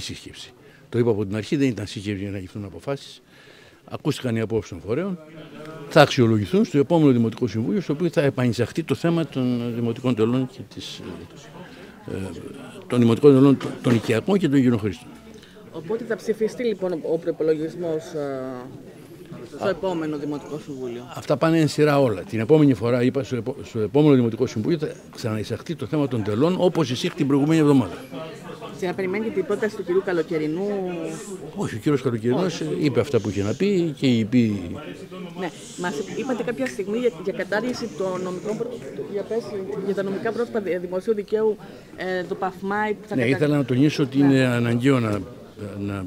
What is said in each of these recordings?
πολιτική σύσκεψη. Το είπα από την αρχή, δεν ήταν σύσκεψη για να ληφθούν αποφάσεις. Ακούστηκαν οι απόψεις των φορέων. Θα αξιολογηθούν στο επόμενο Δημοτικό Συμβούλιο, στο οποίο θα επανεισαχθεί το θέμα των δημοτικών τελών και της, ε, ε, των δημοτικών τελών των οικιακών και των γυροχρήστων. Οπότε θα ψηφιστεί λοιπόν ο προπολογισμός ε, στο επόμενο Δημοτικό Συμβούλιο. Αυτά πάνε εν σειρά όλα. Την επόμενη φορά, είπα, στο, επόμενο Δημοτικό Συμβούλιο θα ξαναεισαχθεί το θέμα των τελών όπως εισήχθη την προηγούμενη εβδομάδα. Και να περιμένει την πρόταση του κυρίου Καλοκαιρινού. Όχι, ο κύριος Καλοκαιρινός είπε αυτά που είχε να πει και είπε. Ναι, μας είπατε κάποια στιγμή για, για κατάργηση των νομικών για, τα νομικά πρόσωπα δημοσίου δικαίου, ε, το ΠΑΦΜΑΙ. Ναι, ήθελα να τονίσω ότι είναι ναι. αναγκαίο να, να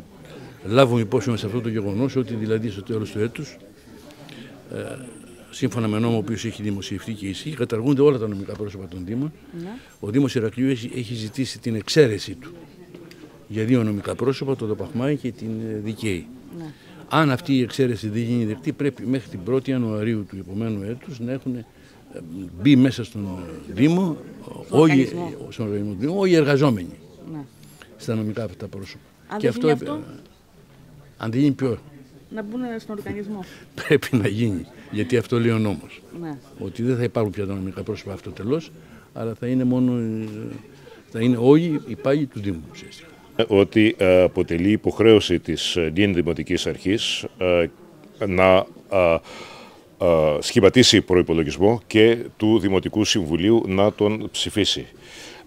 λάβουμε υπόψη μας αυτό το γεγονός ότι δηλαδή στο τέλος του έτους. Ε, σύμφωνα με νόμο ο οποίος έχει δημοσιευτεί και ισχύει, καταργούνται όλα τα νομικά πρόσωπα των Δήμων. Ναι. Ο Δήμος Ηρακλείου έχει, ζητήσει την εξαίρεση του για δύο νομικά πρόσωπα, τον Δοπαχμάη και την ε, Δικαίη. Ναι. Αν αυτή η εξαίρεση δεν γίνει δεκτή, πρέπει μέχρι την 1η Ιανουαρίου του επομένου έτους να έχουν ε, μπει μέσα στον ε, Δήμο όλοι, οι εργαζόμενοι ναι. στα νομικά αυτά πρόσωπα. και αυτό, αυτό, αν δεν γίνει πιο να μπουν στον οργανισμό. Πρέπει να γίνει. Γιατί αυτό λέει ο νόμος. Ναι. Ότι δεν θα υπάρχουν πια τα νομικά πρόσωπα αυτοτελώ, αλλά θα είναι μόνο. Ε, θα είναι όλοι οι πάγοι του Δήμου ε, Ότι ε, αποτελεί υποχρέωση της νυν Δημοτικής Αρχής να σχηματίσει προϋπολογισμό και του Δημοτικού Συμβουλίου να τον ψηφίσει.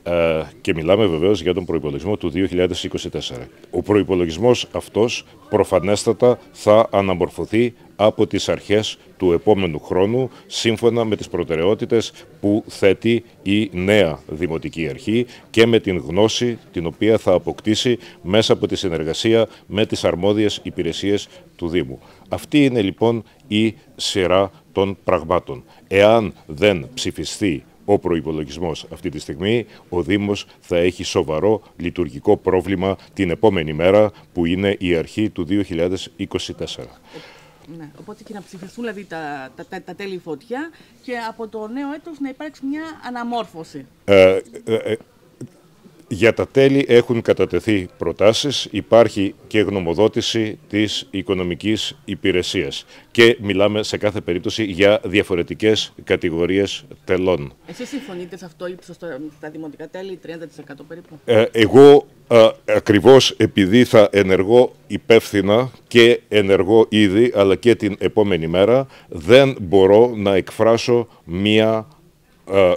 Ε, και μιλάμε βεβαίως για τον προϋπολογισμό του 2024. Ο προϋπολογισμός αυτός προφανέστατα θα αναμορφωθεί από τις αρχές του επόμενου χρόνου σύμφωνα με τις προτεραιότητες που θέτει η νέα Δημοτική Αρχή και με την γνώση την οποία θα αποκτήσει μέσα από τη συνεργασία με τις αρμόδιες υπηρεσίες του Δήμου. Αυτή είναι λοιπόν η σειρά των πραγμάτων. Εάν δεν ψηφιστεί ο προπολογισμό αυτή τη στιγμή, ο Δήμος θα έχει σοβαρό λειτουργικό πρόβλημα την επόμενη μέρα που είναι η αρχή του 2024. Ναι. Οπότε και να ψηφιστούν δηλαδή, τα, τα, τα, τα τέλη φωτιά και από το νέο έτος να υπάρξει μια αναμόρφωση. Ε, ε, ε, για τα τέλη έχουν κατατεθεί προτάσεις, υπάρχει και γνωμοδότηση της οικονομικής υπηρεσίας και μιλάμε σε κάθε περίπτωση για διαφορετικές κατηγορίες τελών. Εσείς συμφωνείτε σε αυτό ύψος στα δημοτικά τέλη 30% περίπου? Ε, εγώ ακριβώς επειδή θα ενεργώ υπεύθυνα και ενεργώ ήδη αλλά και την επόμενη μέρα δεν μπορώ να εκφράσω μία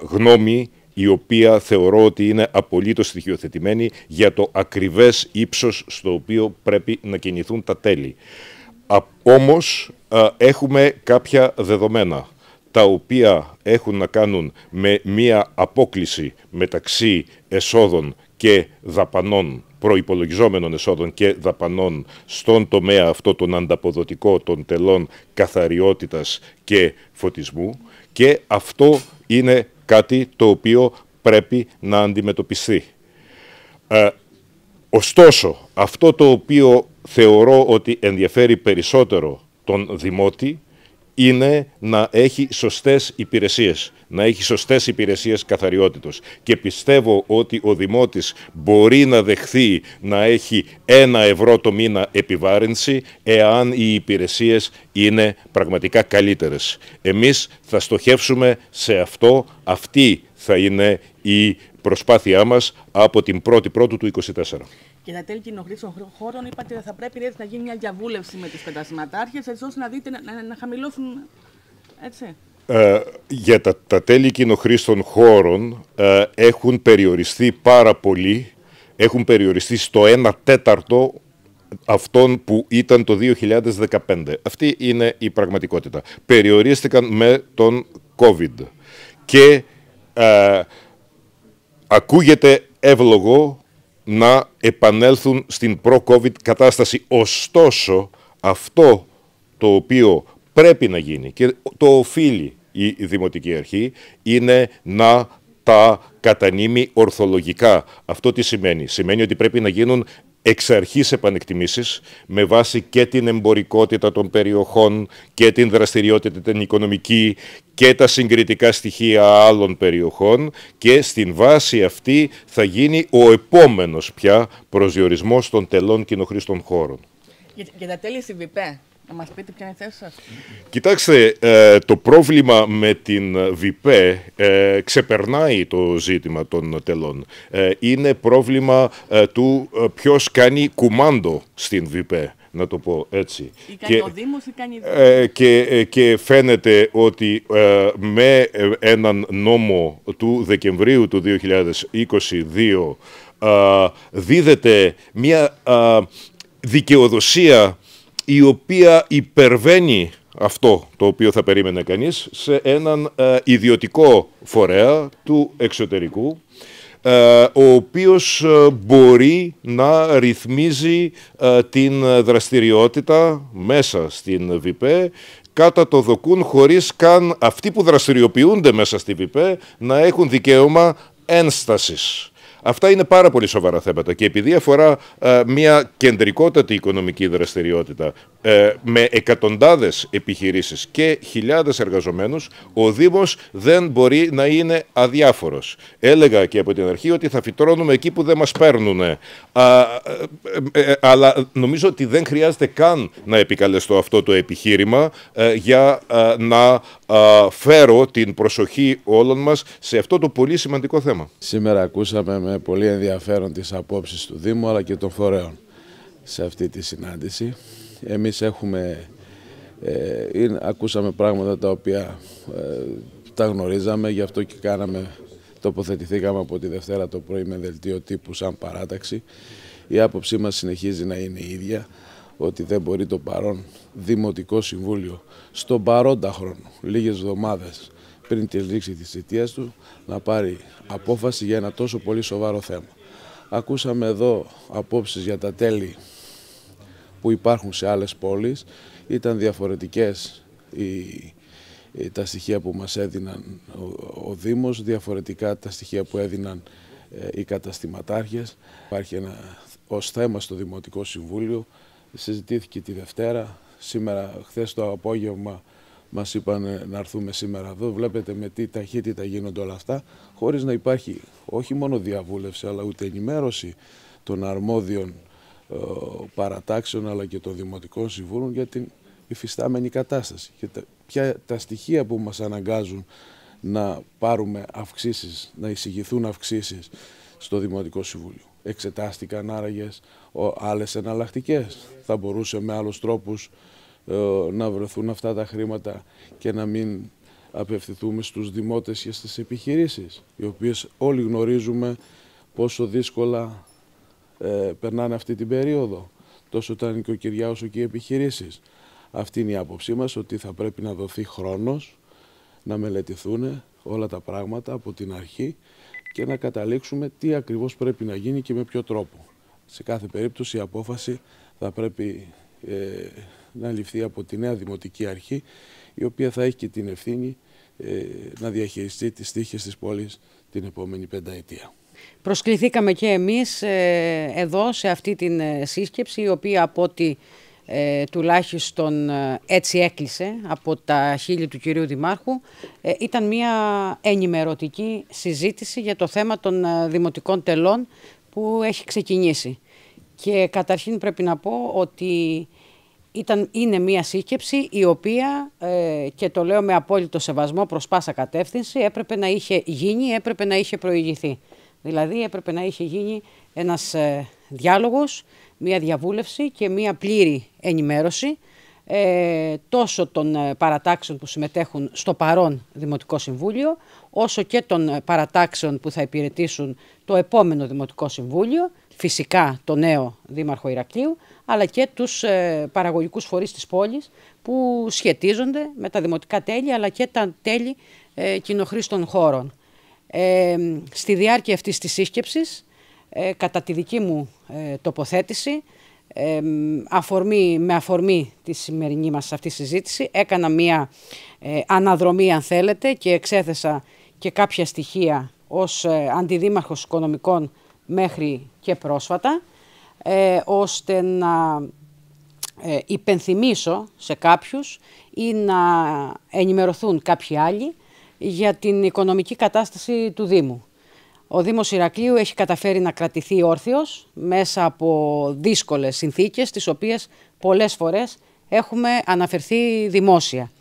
γνώμη η οποία θεωρώ ότι είναι απολύτως στοιχειοθετημένη για το ακριβές ύψος στο οποίο πρέπει να κινηθούν τα τέλη. Α, όμως έχουμε κάποια δεδομένα τα οποία έχουν να κάνουν με μία απόκληση μεταξύ εσόδων και δαπανών, προϋπολογιζόμενων εσόδων και δαπανών στον τομέα αυτό τον ανταποδοτικό των τελών καθαριότητας και φωτισμού και αυτό είναι κάτι το οποίο πρέπει να αντιμετωπιστεί. Ε, ωστόσο, αυτό το οποίο θεωρώ ότι ενδιαφέρει περισσότερο τον Δημότη είναι να έχει σωστές υπηρεσίες, να έχει σωστές υπηρεσίες καθαριότητος. Και πιστεύω ότι ο Δημότης μπορεί να δεχθεί να έχει ένα ευρώ το μήνα επιβάρυνση, εάν οι υπηρεσίες είναι πραγματικά καλύτερες. Εμείς θα στοχεύσουμε σε αυτό, αυτή θα είναι η προσπάθειά μας από την 1η Πρώτου του 2024 και τα τέλη κοινοχρήσεων χώρων είπατε ότι θα πρέπει έτσι, να γίνει μια διαβούλευση με τις πεντασματάρχες έτσι ώστε να δείτε να, να, χαμηλώσουν έτσι. Ε, για τα, τέλη κοινοχρήσεων χώρων ε, έχουν περιοριστεί πάρα πολύ, έχουν περιοριστεί στο 1 τέταρτο αυτών που ήταν το 2015. Αυτή είναι η πραγματικότητα. Περιορίστηκαν με τον COVID. Και ε, ακούγεται εύλογο να επανέλθουν στην προ-COVID κατάσταση. Ωστόσο, αυτό το οποίο πρέπει να γίνει και το οφείλει η Δημοτική Αρχή είναι να τα κατανείμει ορθολογικά. Αυτό τι σημαίνει. Σημαίνει ότι πρέπει να γίνουν εξ αρχής επανεκτιμήσεις με βάση και την εμπορικότητα των περιοχών και την δραστηριότητα την οικονομική και τα συγκριτικά στοιχεία άλλων περιοχών και στην βάση αυτή θα γίνει ο επόμενος πια προσδιορισμός των τελών κοινοχρήστων χώρων. Για, τα τέλη στη ΒΙΠΕ, να μας πείτε ποια είναι η θέση σας. Κοιτάξτε, ε, το πρόβλημα με την ΒΠΕ ε, ξεπερνάει το ζήτημα των τελών. Ε, είναι πρόβλημα ε, του ποιος κάνει κουμάντο στην ΒΠΕ να το πω έτσι. και, φαίνεται ότι ε, με ε, έναν νόμο του Δεκεμβρίου του 2022 ε, δίδεται μια ε, δικαιοδοσία η οποία υπερβαίνει αυτό το οποίο θα περίμενε κανείς σε έναν ιδιωτικό φορέα του εξωτερικού ε, ο οποίος ε, μπορεί να ρυθμίζει ε, την δραστηριότητα μέσα στην ΒΠΕ κατά το δοκούν χωρίς καν αυτοί που δραστηριοποιούνται μέσα στη ΒΠΕ να έχουν δικαίωμα ένστασης. Αυτά είναι πάρα πολύ σοβαρά θέματα και επειδή αφορά ε, μια κεντρικότατη οικονομική δραστηριότητα ε, με εκατοντάδες επιχειρήσεις και χιλιάδες εργαζομένους, ο Δήμος δεν μπορεί να είναι αδιάφορος. Έλεγα και από την αρχή ότι θα φυτρώνουμε εκεί που δεν μας παίρνουν. Ε, αλλά νομίζω ότι δεν χρειάζεται καν να επικαλεστώ αυτό το επιχείρημα για να φέρω την προσοχή όλων μας σε αυτό το πολύ σημαντικό θέμα. Σήμερα ακούσαμε με πολύ ενδιαφέρον τις απόψεις του Δήμου αλλά και των φορέων σε αυτή τη συνάντηση. Εμείς έχουμε, ε, ακούσαμε πράγματα τα οποία ε, τα γνωρίζαμε, γι' αυτό και κάναμε, τοποθετηθήκαμε από τη Δευτέρα το πρωί με δελτίο τύπου σαν παράταξη. Η άποψή μας συνεχίζει να είναι η ίδια ότι δεν μπορεί το παρόν Δημοτικό Συμβούλιο στον παρόντα χρόνο, λίγες εβδομάδες πριν τη λήξη της θητείας του, να πάρει απόφαση για ένα τόσο πολύ σοβαρό θέμα. Ακούσαμε εδώ απόψεις για τα τέλη που υπάρχουν σε άλλες πόλεις. Ήταν διαφορετικές οι, τα στοιχεία που μας έδιναν ο, ο Δήμος, διαφορετικά τα στοιχεία που έδιναν ε, οι καταστηματάρχες. Υπάρχει ένα ως θέμα στο Δημοτικό Συμβούλιο συζητήθηκε τη Δευτέρα. Σήμερα, χθες το απόγευμα, μας είπαν να έρθουμε σήμερα εδώ. Βλέπετε με τι ταχύτητα γίνονται όλα αυτά, χωρίς να υπάρχει όχι μόνο διαβούλευση, αλλά ούτε ενημέρωση των αρμόδιων ε, παρατάξεων αλλά και των δημοτικών συμβούλων για την υφιστάμενη κατάσταση. Και τα, ποια, τα στοιχεία που μας αναγκάζουν να πάρουμε αυξήσεις, να εισηγηθούν αυξήσεις στο Δημοτικό Συμβούλιο εξετάστηκαν άραγες, άλλες εναλλακτικές. Θα μπορούσε με άλλους τρόπους ε, να βρεθούν αυτά τα χρήματα και να μην απευθυνθούμε στους δημότες και στις επιχειρήσεις, οι οποίες όλοι γνωρίζουμε πόσο δύσκολα ε, περνάνε αυτή την περίοδο, τόσο τα νοικοκυριά όσο και οι επιχειρήσεις. Αυτή είναι η άποψή μας ότι θα πρέπει να δοθεί χρόνος να μελετηθούν όλα τα πράγματα από την αρχή και να καταλήξουμε τι ακριβώς πρέπει να γίνει και με ποιο τρόπο. Σε κάθε περίπτωση η απόφαση θα πρέπει ε, να ληφθεί από τη νέα Δημοτική Αρχή η οποία θα έχει και την ευθύνη ε, να διαχειριστεί τις τύχες της πόλης την επόμενη πενταετία. Προσκληθήκαμε και εμείς ε, εδώ σε αυτή την σύσκεψη η οποία από ό,τι ε, τουλάχιστον ε, έτσι έκλεισε από τα χείλη του κυρίου Δημάρχου, ε, ήταν μια ενημερωτική συζήτηση για το θέμα των δημοτικών τελών που έχει ξεκινήσει. Και καταρχήν πρέπει να πω ότι ήταν, είναι μια σύσκεψη η οποία, και το λέω με απόλυτο σεβασμό προς πάσα κατεύθυνση, έπρεπε να είχε γίνει, έπρεπε να είχε προηγηθεί. Δηλαδή έπρεπε να είχε γίνει ένας διάλογος μια διαβούλευση και μια πλήρη ενημέρωση ε, τόσο των ε, παρατάξεων που συμμετέχουν στο παρόν Δημοτικό Συμβούλιο, όσο και των ε, παρατάξεων που θα υπηρετήσουν το επόμενο Δημοτικό Συμβούλιο, φυσικά το νέο Δήμαρχο Ηρακλείου, αλλά και τους ε, παραγωγικούς φορείς της πόλης που σχετίζονται με τα δημοτικά τέλη, αλλά και τα τέλη ε, κοινοχρήστων χώρων. Στη διάρκεια αυτής της σύσκεψης, ε, κατά τη δική μου ε, τοποθέτηση, ε, αφορμή, με αφορμή τη σημερινή μας αυτή συζήτηση, έκανα μία ε, αναδρομή αν θέλετε και εξέθεσα και κάποια στοιχεία ως ε, αντιδήμαρχος οικονομικών μέχρι και πρόσφατα, ώστε να υπενθυμίσω σε κάποιους ή να ενημερωθούν κάποιοι άλλοι για την οικονομική κατάσταση του Δήμου. Ο Δήμος Ηρακλείου έχει καταφέρει να κρατηθεί όρθιος μέσα από δύσκολες συνθήκες, τις οποίες πολλές φορές έχουμε αναφερθεί δημόσια.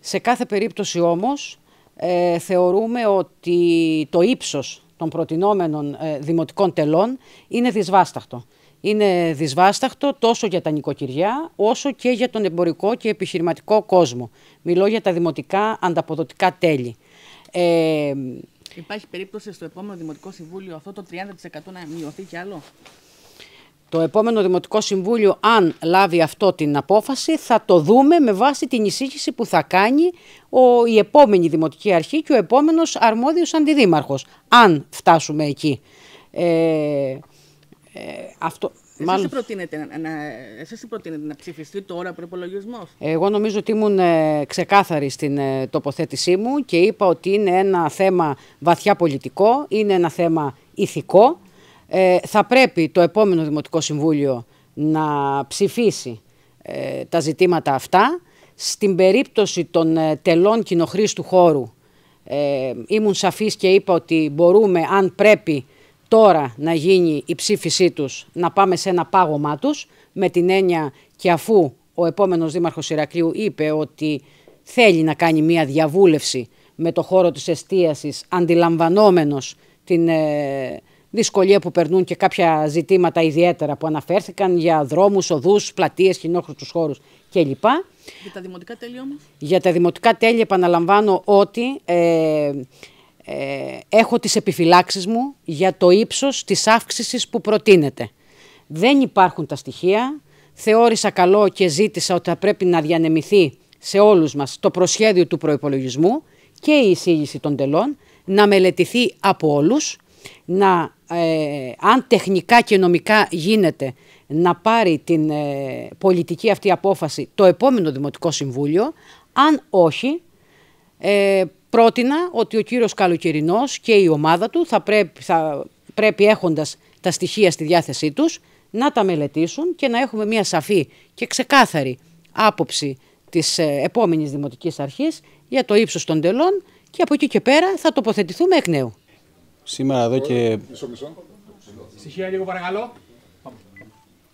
Σε κάθε περίπτωση όμως ε, θεωρούμε ότι το ύψος των προτινόμενων ε, δημοτικών τελών είναι δυσβάσταχτο. Είναι δυσβάσταχτο τόσο για τα νοικοκυριά όσο και για τον εμπορικό και επιχειρηματικό κόσμο. Μιλώ για τα δημοτικά ανταποδοτικά τέλη. Ε, Υπάρχει περίπτωση στο επόμενο Δημοτικό Συμβούλιο αυτό το 30% να μειωθεί κι άλλο. Το επόμενο Δημοτικό Συμβούλιο, αν λάβει αυτό την απόφαση, θα το δούμε με βάση την εισήγηση που θα κάνει ο, η επόμενη Δημοτική Αρχή και ο επόμενος αρμόδιος αντιδήμαρχος, αν φτάσουμε εκεί. ε, ε αυτό, εσείς τι προτείνετε, να, να ψηφιστεί τώρα ο προπολογισμό. Εγώ νομίζω ότι ήμουν ε, ξεκάθαρη στην ε, τοποθέτησή μου και είπα ότι είναι ένα θέμα βαθιά πολιτικό, είναι ένα θέμα ηθικό. Ε, θα πρέπει το επόμενο Δημοτικό Συμβούλιο να ψηφίσει τα ζητήματα αυτά. Στην περίπτωση των τελών κοινοχρήστου χώρου ε, ήμουν σαφής και είπα ότι μπορούμε αν πρέπει τώρα να γίνει η ψήφισή τους, να πάμε σε ένα πάγωμά τους, με την έννοια και αφού ο επόμενος δήμαρχος Ηρακλείου είπε ότι θέλει να κάνει μια διαβούλευση με το χώρο της εστίασης, αντιλαμβανόμενος την ε, δυσκολία που περνούν και κάποια ζητήματα ιδιαίτερα που αναφέρθηκαν για δρόμους, οδούς, πλατείες, κοινόχρωτους χώρους κλπ. Για τα δημοτικά τέλη όμως. Για τα δημοτικά τέλη επαναλαμβάνω ότι... Ε, ε, έχω τις επιφυλάξεις μου για το ύψος της αύξησης που προτείνεται. Δεν υπάρχουν τα στοιχεία. Θεώρησα καλό και ζήτησα ότι θα πρέπει να διανεμηθεί σε όλους μας το προσχέδιο του προϋπολογισμού και η εισήγηση των τελών, να μελετηθεί από όλους, να, ε, αν τεχνικά και νομικά γίνεται, να πάρει την ε, πολιτική αυτή απόφαση το επόμενο Δημοτικό Συμβούλιο, αν όχι, ε, πρότεινα ότι ο κύριος Καλοκαιρινός και η ομάδα του θα πρέπει, θα πρέπει έχοντας τα στοιχεία στη διάθεσή τους να τα μελετήσουν και να έχουμε μια σαφή και ξεκάθαρη άποψη της ε, επόμενης Δημοτικής Αρχής για το ύψος των τελών και από εκεί και πέρα θα τοποθετηθούμε εκ νέου. Σήμερα εδώ και... Στοιχεία λίγο παρακαλώ.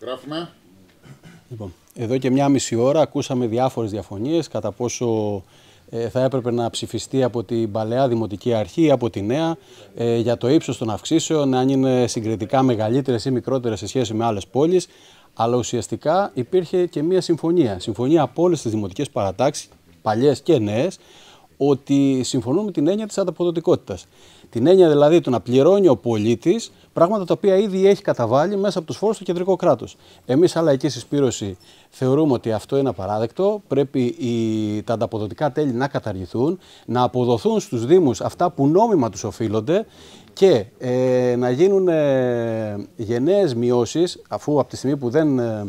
Γράφουμε. Λοιπόν, εδώ και μια μισή ώρα ακούσαμε διάφορες διαφωνίες κατά πόσο ε, θα έπρεπε να ψηφιστεί από την παλαιά Δημοτική Αρχή από τη νέα ε, για το ύψος των αυξήσεων, αν είναι συγκριτικά μεγαλύτερες ή μικρότερες σε σχέση με άλλες πόλεις. Αλλά ουσιαστικά υπήρχε και μία συμφωνία. Συμφωνία από όλες τις δημοτικές παρατάξεις, παλιές και νέες, ότι συμφωνούν με την έννοια της ανταποδοτικότητας. Την έννοια δηλαδή του να πληρώνει ο πολίτης πράγματα τα οποία ήδη έχει καταβάλει μέσα από τους φόρους του κεντρικού κράτους. Εμείς, αλλά εκεί Σπύρωση, θεωρούμε ότι αυτό είναι απαράδεκτο. Πρέπει οι, τα ανταποδοτικά τέλη να καταργηθούν, να αποδοθούν στους Δήμους αυτά που νόμιμα τους οφείλονται και ε, να γίνουν ε, γενναίες μειώσεις, αφού από τη στιγμή που δεν. Ε,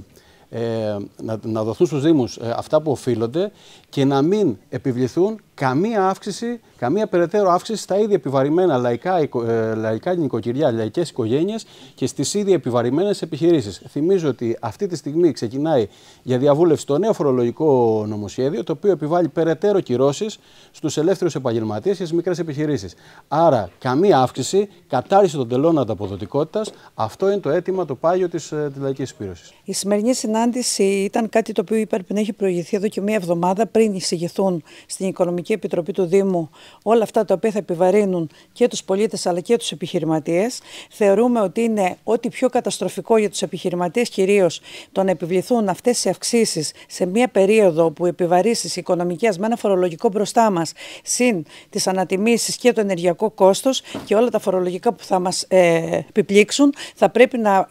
ε, να, να δοθούν στους Δήμους αυτά που οφείλονται και να μην επιβληθούν καμία αύξηση, καμία περαιτέρω αύξηση στα ήδη επιβαρημένα λαϊκά, ε, λαϊκά νοικοκυριά, λαϊκές οικογένειες και στις ήδη επιβαρημένες επιχειρήσεις. Θυμίζω ότι αυτή τη στιγμή ξεκινάει για διαβούλευση το νέο φορολογικό νομοσχέδιο, το οποίο επιβάλλει περαιτέρω κυρώσεις στους ελεύθερους επαγγελματίες και στις μικρές επιχειρήσεις. Άρα, καμία αύξηση, κατάρριση των τελών ανταποδοτικότητας. Αυτό είναι το αίτημα, το πάγιο της ε, λαϊκής υπήρωσης. Η σημερινή συνάντηση ήταν κάτι το οποίο έχει προηγηθεί εδώ και μία εβδομάδα πριν εισηγηθούν στην οικονομική Οικονομική Επιτροπή του Δήμου όλα αυτά τα οποία θα επιβαρύνουν και τους πολίτες αλλά και τους επιχειρηματίες. Θεωρούμε ότι είναι ό,τι πιο καταστροφικό για τους επιχειρηματίες κυρίως το να επιβληθούν αυτές οι αυξήσεις σε μια περίοδο που οι επιβαρύνσεις οικονομικές με ένα φορολογικό μπροστά μας, συν τις ανατιμήσεις και το ενεργειακό κόστος και όλα τα φορολογικά που θα μας ε, επιπλήξουν, θα πρέπει να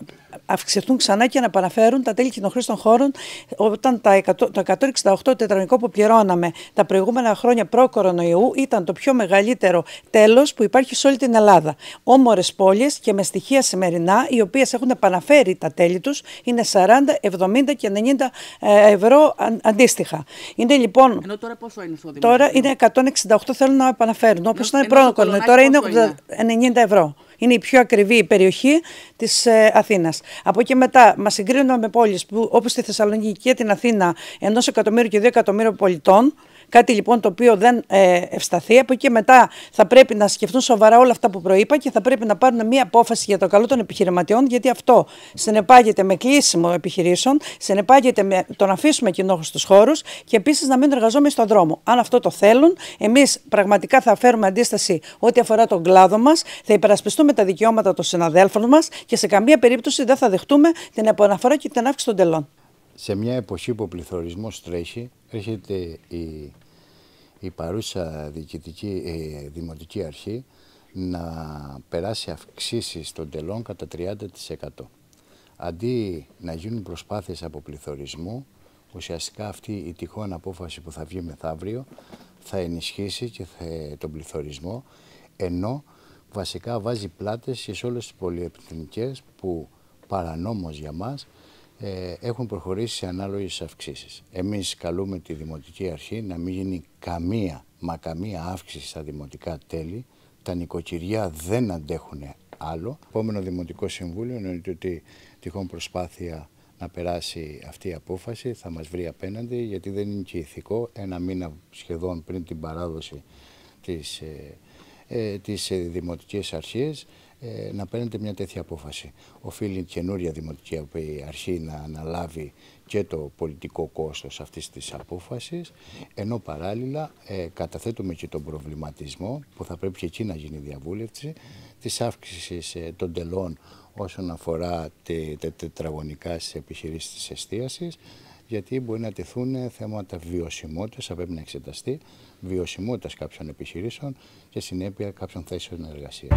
αυξηθούν ξανά και να επαναφέρουν τα τέλη κοινοχρήστων χώρων όταν τα 100, το 168 τετραγωνικό που πληρώναμε τα προηγούμενα χρόνια προ-κορονοϊού ήταν το πιο μεγαλύτερο τέλος που υπάρχει σε όλη την Ελλάδα. Όμορες πόλεις και με στοιχεία σημερινά, οι οποίες έχουν επαναφέρει τα τέλη τους, είναι 40, 70 και 90 ε, ευρώ αντίστοιχα. Είναι λοιπόν. Ενώ τώρα πόσο είναι Τώρα είναι 168 θέλουν να επαναφέρουν. Όπως ήταν προ-κορονοϊού. Τώρα είναι 90 ευρώ είναι η πιο ακριβή περιοχή της ε, Αθήνας. Από εκεί μετά μας συγκρίνουμε με πόλεις όπω τη Θεσσαλονίκη και την Αθήνα ενός εκατομμύριου και δύο εκατομμύρια πολιτών. Κάτι λοιπόν το οποίο δεν ε, ευσταθεί. Από εκεί και μετά θα πρέπει να σκεφτούν σοβαρά όλα αυτά που προείπα και θα πρέπει να πάρουν μια απόφαση για το καλό των επιχειρηματιών, γιατί αυτό συνεπάγεται με κλείσιμο επιχειρήσεων, συνεπάγεται με το να αφήσουμε κοινόχους στους χώρους και επίσης να μην εργαζόμαστε στον δρόμο. Αν αυτό το θέλουν, εμείς πραγματικά θα φέρουμε αντίσταση ό,τι αφορά τον κλάδο μας, θα υπερασπιστούμε τα δικαιώματα των συναδέλφων μας και σε καμία περίπτωση δεν θα δεχτούμε την επαναφορά και την αύξηση των τελών σε μια εποχή που ο πληθωρισμός τρέχει, έρχεται η, η παρούσα διοικητική, ε, δημοτική αρχή να περάσει αυξήσεις των τελών κατά 30%. Αντί να γίνουν προσπάθειες από πληθωρισμού, ουσιαστικά αυτή η τυχόν απόφαση που θα βγει μεθαύριο θα ενισχύσει και θα, τον πληθωρισμό, ενώ βασικά βάζει πλάτες σε όλες τις πολυεπιθυμικές που παρανόμως για μας ε, έχουν προχωρήσει σε ανάλογες αυξήσεις. Εμείς καλούμε τη Δημοτική Αρχή να μην γίνει καμία, μα καμία αύξηση στα δημοτικά τέλη. Τα νοικοκυριά δεν αντέχουν άλλο. Επόμενο Δημοτικό Συμβούλιο είναι ότι τυχόν προσπάθεια να περάσει αυτή η απόφαση θα μας βρει απέναντι γιατί δεν είναι και ηθικό ένα μήνα σχεδόν πριν την παράδοση της ε, ε, ε ε, να παίρνετε μια τέτοια απόφαση. Οφείλει η καινούρια Δημοτική Αρχή να αναλάβει και το πολιτικό κόστος αυτής της απόφασης, ενώ παράλληλα ε, καταθέτουμε και τον προβληματισμό, που θα πρέπει και εκεί να γίνει διαβούλευση, της αύξησης ε, των τελών όσον αφορά τα τετραγωνικά στις επιχειρήσεις της εστίασης, γιατί μπορεί να τεθούν θέματα βιωσιμότητας, θα πρέπει να εξεταστεί, βιωσιμότητας κάποιων επιχειρήσεων και συνέπεια κάποιων θέσεων εργασίας.